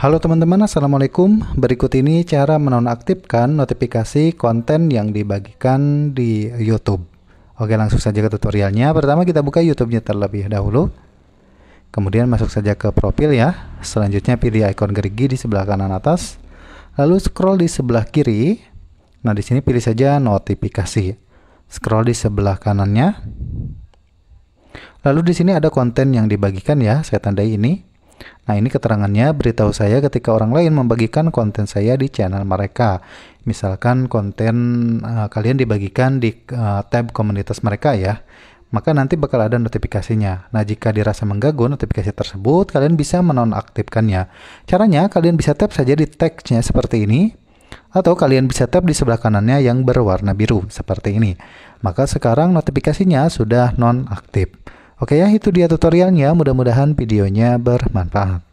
Halo teman-teman, Assalamualaikum. Berikut ini cara menonaktifkan notifikasi konten yang dibagikan di YouTube. Oke, langsung saja ke tutorialnya. Pertama kita buka YouTube-nya terlebih dahulu. Kemudian masuk saja ke profil ya. Selanjutnya pilih ikon gerigi di sebelah kanan atas. Lalu scroll di sebelah kiri. Nah, di sini pilih saja notifikasi. Scroll di sebelah kanannya. Lalu di sini ada konten yang dibagikan ya, saya tandai ini. Nah, ini keterangannya beritahu saya ketika orang lain membagikan konten saya di channel mereka. Misalkan konten uh, kalian dibagikan di uh, tab komunitas mereka ya. Maka nanti bakal ada notifikasinya. Nah, jika dirasa mengganggu notifikasi tersebut, kalian bisa menonaktifkannya. Caranya kalian bisa tap saja di teksnya seperti ini atau kalian bisa tap di sebelah kanannya yang berwarna biru seperti ini. Maka sekarang notifikasinya sudah nonaktif. Oke ya, itu dia tutorialnya. Mudah-mudahan videonya bermanfaat.